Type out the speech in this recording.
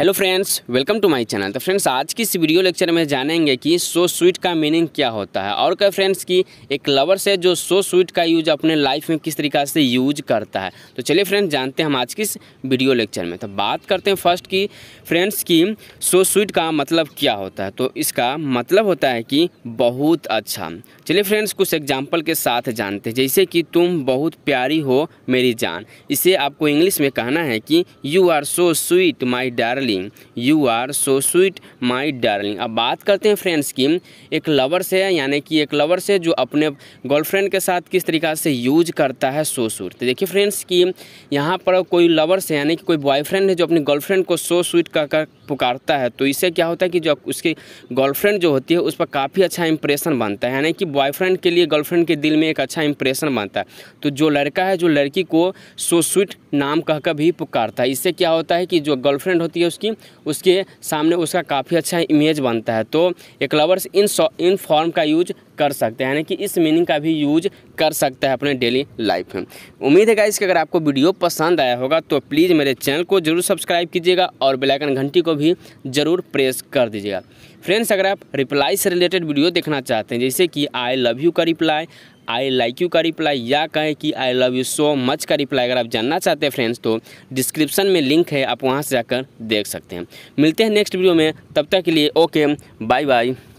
hello friends welcome to my channel तो friends आज की इस वीडियो लेक्चर में जानेंगे कि सो स्वीट का मीनिंग क्या होता है और क्या फ्रेंड्स कि एक लवर्स है जो सो स्वीट का यूज अपने लाइफ में किस तरीका से यूज करता है तो चलिए फ्रेंड्स जानते हैं हम आज की इस वीडियो लेक्चर में तो बात करते हैं फर्स्ट की फ्रेंड्स की सो स्वीट का मतलब क्या होता है तो इसका मतलब होता है कि बहुत अच्छा चलिए फ्रेंड्स कुछ एग्जाम्पल के साथ जानते हैं जैसे कि तुम बहुत प्यारी हो मेरी जान इसे आपको इंग्लिश में कहना है कि you are so sweet my dar darling you are so sweet my darling अब बात करते हैं फ्रेंड्स की एक लवर है यानी कि एक लवर से जो अपने गर्लफ्रेंड के साथ किस तरीका से यूज करता है सो स्वीट तो देखिए फ्रेंड्स की यहाँ पर कोई लवर से यानी कि कोई बॉयफ्रेंड है जो अपनी गर्लफ्रेंड को सो स्वीट कहकर पुकारता है तो इससे क्या होता है कि जो उसकी गर्लफ्रेंड जो होती है उस पर काफ़ी अच्छा इंप्रेशन बनता है यानी कि बॉयफ्रेंड के लिए गर्लफ्रेंड के दिल में एक अच्छा इंप्रेशन बनता है तो जो लड़का है जो लड़की को सो स्वीट नाम कहकर भी पुकारता है इससे क्या होता है कि जो गर्लफ्रेंड होती है उसकी उसके सामने उसका काफ़ी अच्छा इमेज बनता है तो एक लवर्स इन इन फॉर्म का यूज कर सकते हैं यानी कि इस मीनिंग का भी यूज कर सकता है अपने डेली लाइफ में उम्मीद है गाइस कि अगर आपको वीडियो पसंद आया होगा तो प्लीज़ मेरे चैनल को जरूर सब्सक्राइब कीजिएगा और बेलाइकन घंटी को भी ज़रूर प्रेस कर दीजिएगा फ्रेंड्स अगर आप रिप्लाई से रिलेटेड वीडियो देखना चाहते हैं जैसे कि आई लव यू का रिप्लाई आई लाइक यू का रिप्लाई या कहें कि I love you so much का रिप्लाई अगर आप जानना चाहते हैं फ्रेंड्स तो डिस्क्रिप्शन में लिंक है आप वहाँ से जाकर देख सकते हैं मिलते हैं नेक्स्ट वीडियो में तब तक के लिए ओके बाय बाय